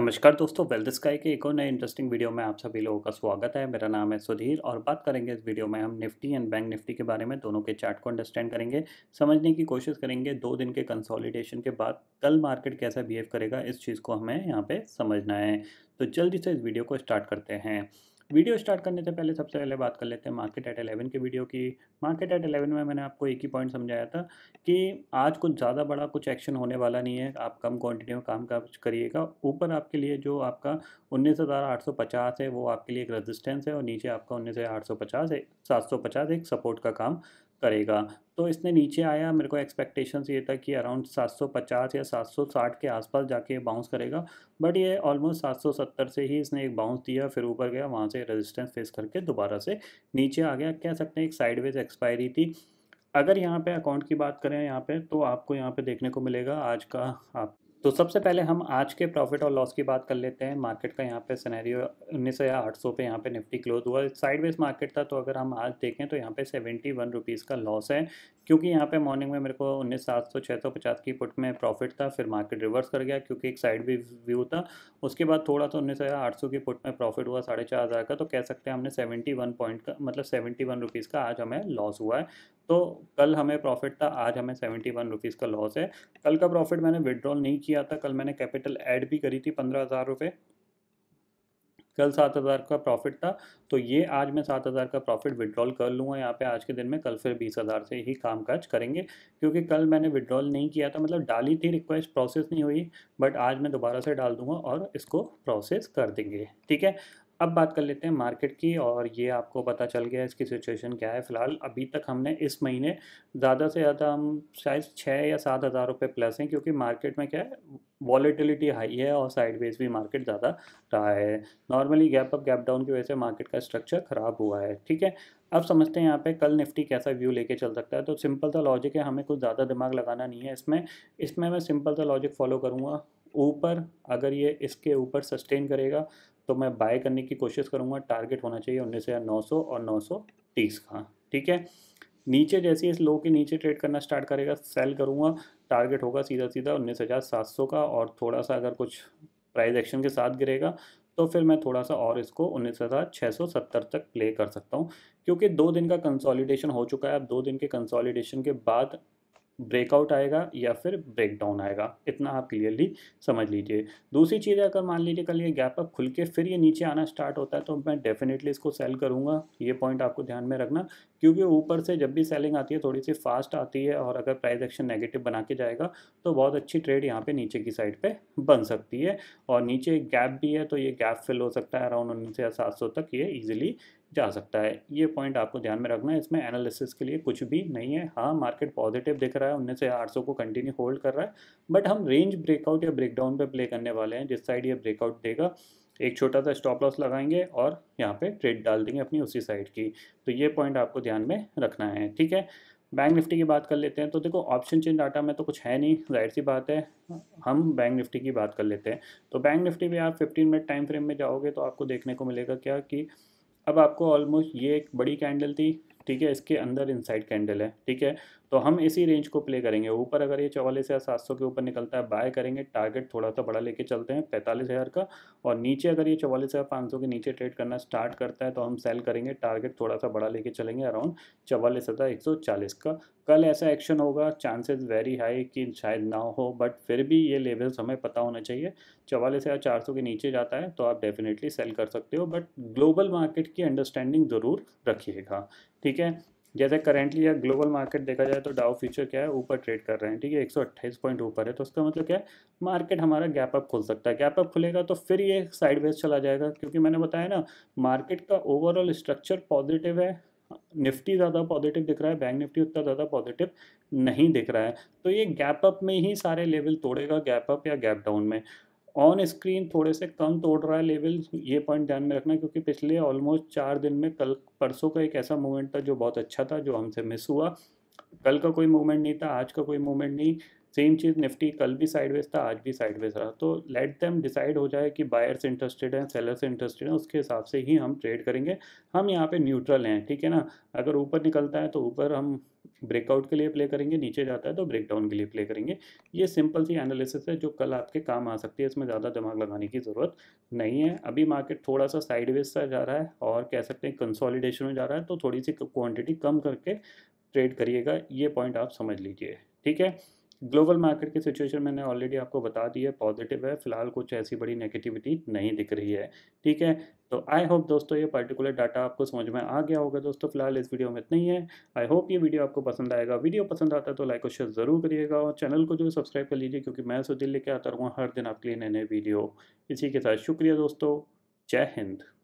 नमस्कार दोस्तों wealth sky के एक और नए इंटरेस्टिंग वीडियो में आप सभी लोगों का स्वागत है मेरा नाम है सुधीर और बात करेंगे इस वीडियो में हम निफ्टी एंड बैंक निफ्टी के बारे में दोनों के चार्ट को अंडरस्टैंड करेंगे समझने की कोशिश करेंगे दो दिन के कंसोलिडेशन के बाद कल मार्केट कैसा बिहेव करेगा इस चीज़ को हमें यहाँ पर समझना है तो जल्दी से इस वीडियो को स्टार्ट करते हैं वीडियो स्टार्ट करने से पहले सबसे पहले बात कर लेते हैं मार्केट एट एलेवन की वीडियो की मार्केट एट एलेवन में मैंने आपको एक ही पॉइंट समझाया था कि आज कुछ ज़्यादा बड़ा कुछ एक्शन होने वाला नहीं है आप कम क्वान्टिटी में काम काज करिएगा ऊपर आपके लिए जो आपका उन्नीस हज़ार आठ सौ पचास है वो आपके लिए एक रजिस्टेंस है और नीचे आपका उन्नीस हज़ार आठ सौ पचास है सात सौ पचास एक सपोर्ट का काम करेगा तो इसने नीचे आया मेरे को एक्सपेक्टेशन ये था कि अराउंड 750 या 760 के आसपास जाके बाउंस करेगा बट ये ऑलमोस्ट 770 से ही इसने एक बाउंस दिया फिर ऊपर गया वहाँ से रेजिस्टेंस फेस करके दोबारा से नीचे आ गया कह सकते हैं एक साइडवेज एक्सपायरी थी अगर यहाँ पे अकाउंट की बात करें यहाँ पे तो आपको यहाँ पे देखने को मिलेगा आज का आप तो सबसे पहले हम आज के प्रॉफिट और लॉस की बात कर लेते हैं मार्केट का यहाँ पे सिनेरियो 1900 या सौ पे यहाँ पे निफ्टी क्लोज हुआ साइडवेज मार्केट था तो अगर हम आज देखें तो यहाँ पे वन रुपीज़ का लॉस है क्योंकि यहाँ पे मॉर्निंग में मेरे को उन्नीस सात सौ छः सौ पचास की पुट में प्रॉफिट था फिर मार्केट रिवर्स कर गया क्योंकि एक साइड भी व्यू था उसके बाद थोड़ा सा उन्नीस हज़ार आठ सौ की पुट में प्रॉफिट हुआ साढ़े चार हज़ार का तो कह सकते हैं हमने सेवेंटी वन पॉइंट का मतलब सेवेंटी वन रुपीज़ का आज हमें लॉस हुआ है तो कल हमें प्रॉफिट था आज हमें सेवेंटी वन रुपीज़ का लॉस है कल का प्रॉफिट मैंने विड्रॉल नहीं किया किया था कल मैंने कैपिटल ऐड भी करी थी पंद्रह हज़ार रुपये कल सात हज़ार का प्रॉफिट था तो ये आज मैं सात हज़ार का प्रॉफिट विड्रॉल कर लूँगा यहाँ पे आज के दिन में कल फिर बीस हज़ार से ही काम काज करेंगे क्योंकि कल मैंने विड्रॉल नहीं किया था मतलब डाली थी रिक्वेस्ट प्रोसेस नहीं हुई बट आज मैं दोबारा से डाल दूँगा और इसको प्रोसेस कर देंगे ठीक है अब बात कर लेते हैं मार्केट की और ये आपको पता चल गया इसकी सिचुएशन क्या है फ़िलहाल अभी तक हमने इस महीने ज़्यादा से ज़्यादा हम शायद छः या सात हज़ार रुपये प्लस हैं क्योंकि मार्केट में क्या है वॉलीटिलिटी हाई है और साइडवेज भी मार्केट ज़्यादा रहा है normally gap up gap down की वजह से मार्केट का स्ट्रक्चर ख़राब हुआ है ठीक है अब समझते हैं यहाँ पे कल निफ्टी कैसा व्यू लेके चल सकता है तो सिंपल सा लॉजिक है हमें कुछ ज़्यादा दिमाग लगाना नहीं है इसमें इसमें मैं सिंपल सा लॉजिक फॉलो करूँगा ऊपर अगर ये इसके ऊपर सस्टेन करेगा तो मैं बाय करने की कोशिश करूँगा टारगेट होना चाहिए उन्नीस हज़ार नौ सौ और नौ सौ तीस का ठीक है नीचे जैसे इस लो के नीचे ट्रेड करना स्टार्ट करेगा सेल करूँगा टारगेट होगा सीधा सीधा उन्नीस हज़ार सात सौ का और थोड़ा सा अगर कुछ प्राइस एक्शन के साथ गिरेगा तो फिर मैं थोड़ा सा और इसको उन्नीस हज़ार छः सौ सत्तर तक प्ले कर सकता हूँ क्योंकि दो दिन का कंसोलिडेशन हो चुका है अब दो दिन के कंसोलिडेशन के बाद ब्रेकआउट आएगा या फिर ब्रेकडाउन आएगा इतना आप क्लियरली समझ लीजिए दूसरी चीज़ अगर मान लीजिए कल ये गैप अप खुल के फिर ये नीचे आना स्टार्ट होता है तो मैं डेफिनेटली इसको सेल करूँगा ये पॉइंट आपको ध्यान में रखना क्योंकि ऊपर से जब भी सेलिंग आती है थोड़ी सी फास्ट आती है और अगर प्राइस एक्शन नेगेटिव बना के जाएगा तो बहुत अच्छी ट्रेड यहाँ पर नीचे की साइड पर बन सकती है और नीचे गैप भी है तो ये गैप फिल हो सकता है अराउंड उन्नीस या सात तक ये ईजिली जा सकता है ये पॉइंट आपको ध्यान में रखना है इसमें एनालिसिस के लिए कुछ भी नहीं है हाँ मार्केट पॉजिटिव दिख रहा है उन्नीस से सौ को कंटिन्यू होल्ड कर रहा है बट हम रेंज ब्रेकआउट या ब्रेकडाउन पे प्ले करने वाले हैं जिस साइड ये ब्रेकआउट देगा एक छोटा सा स्टॉप लॉस लगाएंगे और यहाँ पे ट्रेड डाल देंगे अपनी उसी साइड की तो ये पॉइंट आपको ध्यान में रखना है ठीक है बैंक निफ्टी की बात कर लेते हैं तो देखो ऑप्शन चेंज डाटा में तो कुछ है नहीं जाहिर सी बात है हम बैंक निफ्टी की बात कर लेते हैं तो बैंक निफ्टी में आप फिफ्टीन मिनट टाइम फ्रेम में जाओगे तो आपको देखने को मिलेगा क्या कि अब आपको ऑलमोस्ट ये एक बड़ी कैंडल थी ठीक है इसके अंदर इनसाइड कैंडल है ठीक है तो हम इसी रेंज को प्ले करेंगे ऊपर अगर ये चौवालीस या सात सौ के ऊपर निकलता है बाय करेंगे टारगेट थोड़ा सा बड़ा लेके चलते हैं पैंतालीस हज़ार का और नीचे अगर ये चौवालीस हज़ार पाँच सौ के नीचे ट्रेड करना स्टार्ट करता है तो हम सेल करेंगे टारगेट थोड़ा सा बड़ा लेके चलेंगे अराउंड चवालीस हज़ार एक सौ चालीस का कल ऐसा एक्शन होगा चांसेज वेरी हाई कि शायद ना हो बट फिर भी ये लेवल्स हमें पता होना चाहिए चवालीस हज़ार चार सौ के नीचे जाता है तो आप डेफिनेटली सेल कर सकते हो बट ग्लोबल मार्केट की अंडरस्टैंडिंग ज़रूर रखिएगा ठीक है ठीक है जैसे करेंटली या ग्लोबल मार्केट देखा जाए तो डाउ फ्यूचर क्या है ऊपर ट्रेड कर रहे हैं ठीक है एक पॉइंट ऊपर है तो उसका मतलब क्या है मार्केट हमारा गैप अप खुल सकता है गैप अप खुलेगा तो फिर ये साइडवेज चला जाएगा क्योंकि मैंने बताया ना मार्केट का ओवरऑल स्ट्रक्चर पॉजिटिव है निफ्टी ज़्यादा पॉजिटिव दिख रहा है बैंक निफ्टी उतना ज़्यादा पॉजिटिव नहीं दिख रहा है तो ये गैप अप में ही सारे लेवल तोड़ेगा गैप अप या गैप डाउन में ऑन स्क्रीन थोड़े से कम तोड़ रहा है लेवल ये पॉइंट ध्यान में रखना क्योंकि पिछले ऑलमोस्ट चार दिन में कल परसों का एक ऐसा मूवमेंट था जो बहुत अच्छा था जो हमसे मिस हुआ कल का कोई मूवमेंट नहीं था आज का कोई मूवमेंट नहीं सेम चीज़ निफ्टी कल भी साइडवेज था आज भी साइडवेज रहा तो लेट देम डिसाइड हो जाए कि बायर्स इंटरेस्टेड हैं सेलर्स इंटरेस्टेड हैं उसके हिसाब से ही हम ट्रेड करेंगे हम यहाँ पे न्यूट्रल हैं ठीक है ना अगर ऊपर निकलता है तो ऊपर हम ब्रेकआउट के लिए प्ले करेंगे नीचे जाता है तो ब्रेकडाउन के लिए प्ले करेंगे ये सिंपल सी एनालिसिस है जो कल आपके काम आ सकती है इसमें ज़्यादा दिमाग लगाने की ज़रूरत नहीं है अभी मार्केट थोड़ा सा साइडवेज सा जा रहा है और कह सकते हैं कंसोलिडेशन में जा रहा है तो थोड़ी सी क्वान्टिटी कम करके ट्रेड करिएगा ये पॉइंट आप समझ लीजिए ठीक है ग्लोबल मार्केट की सिचुएशन मैंने ऑलरेडी आपको बता दी है पॉजिटिव है फिलहाल कुछ ऐसी बड़ी नेगेटिविटी नहीं दिख रही है ठीक है तो आई होप दोस्तों ये पर्टिकुलर डाटा आपको समझ में आ गया होगा दोस्तों फिलहाल इस वीडियो में इतना ही है आई होप ये वीडियो आपको पसंद आएगा वीडियो पसंद आता है तो लाइक और शेयर ज़रूर करिएगा और चैनल को जो सब्सक्राइब कर लीजिए क्योंकि मैं सुधीर लेके आता रहूँगा हर दिन आपके लिए नए नए वीडियो इसी के साथ शुक्रिया दोस्तों जय हिंद